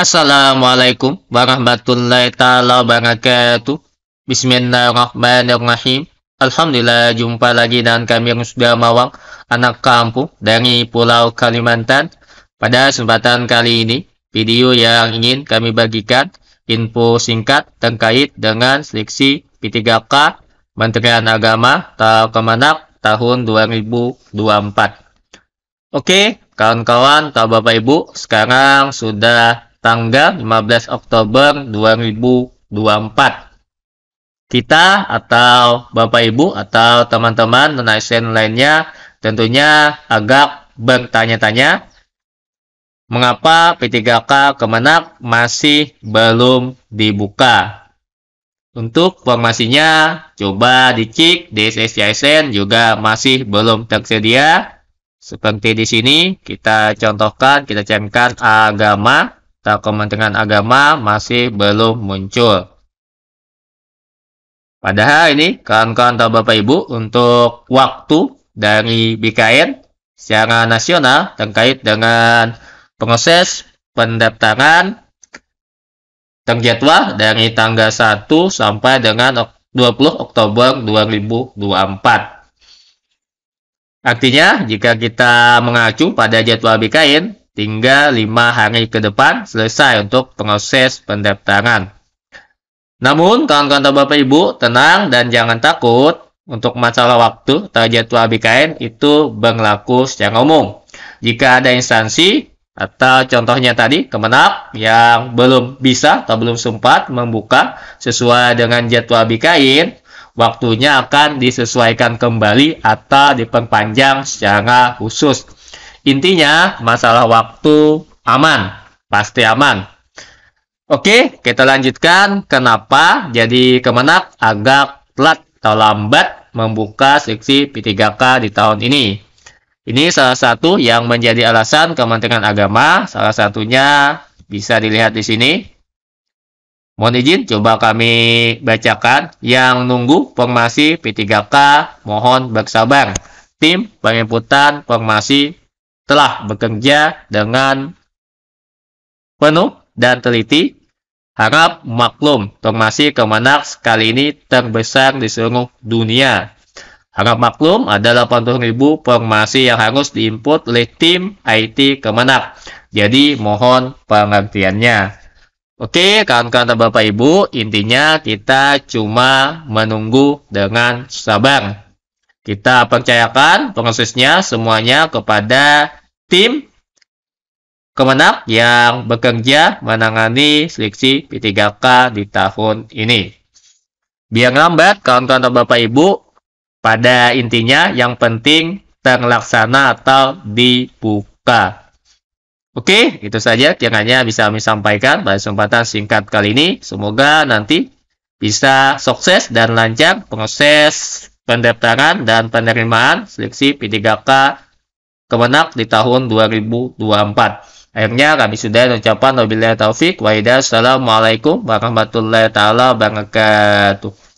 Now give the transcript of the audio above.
Assalamualaikum warahmatullahi taala wabarakatuh. Bismillahirrahmanirrahim. Alhamdulillah jumpa lagi dan kami sudah mawang anak kampung dari Pulau Kalimantan. Pada kesempatan kali ini, video yang ingin kami bagikan info singkat terkait dengan seleksi P3K Menteri Agama atau Kemenak tahun 2024. Oke, kawan-kawan atau Bapak Ibu, sekarang sudah tanggal 15 Oktober 2024. Kita atau Bapak Ibu atau teman-teman non-ASN lainnya tentunya agak bertanya-tanya mengapa P3K Kemenak masih belum dibuka. Untuk formasinya, coba dicek di SSCSN juga masih belum tersedia. Seperti di sini, kita contohkan, kita camkan agama atau nah, Kementerian Agama masih belum muncul. Padahal ini kawan-kawan atau Bapak Ibu untuk waktu dari BKN secara nasional terkait dengan proses pendaftaran terjadwal dari tanggal 1 sampai dengan 20 Oktober 2024. Artinya, jika kita mengacu pada jadwal BKN, hingga 5 hari ke depan selesai untuk proses pendaftaran. Namun, kawan-kawan Bapak Ibu, tenang dan jangan takut untuk masalah waktu terjadwal BKN itu berlaku secara umum. Jika ada instansi atau contohnya tadi Kemenak yang belum bisa atau belum sempat membuka sesuai dengan jadwal BKN, waktunya akan disesuaikan kembali atau diperpanjang secara khusus. Intinya, masalah waktu aman, pasti aman. Oke, kita lanjutkan. Kenapa jadi Kemenak agak telat atau lambat membuka seksi P3K di tahun ini? Ini salah satu yang menjadi alasan Kementerian Agama. Salah satunya bisa dilihat di sini. Mohon izin, coba kami bacakan. Yang nunggu formasi P3K, mohon bersabar. Tim penginputan formasi telah bekerja dengan penuh dan teliti, harap maklum formasi mana kali ini terbesar di seluruh dunia. Harap maklum ada 80.000 formasi yang harus diinput oleh tim IT mana. Jadi mohon pengertiannya. Oke, kawan-kawan dan Bapak Ibu, intinya kita cuma menunggu dengan sabar. Kita percayakan prosesnya semuanya kepada tim Kemenang yang bekerja menangani seleksi P3K di tahun ini. Biar lambat, kawan-kawan atau Bapak Ibu, pada intinya yang penting terlaksana atau dibuka. Oke, itu saja Yang hanya bisa kami sampaikan pada kesempatan singkat kali ini. Semoga nanti bisa sukses dan lancar proses pendaftaran dan penerimaan seleksi P3K Kemenak di tahun 2024. Akhirnya kami sudah ucapan wabillahi taufik wa hidayah. Assalamualaikum warahmatullahi taala wabarakatuh.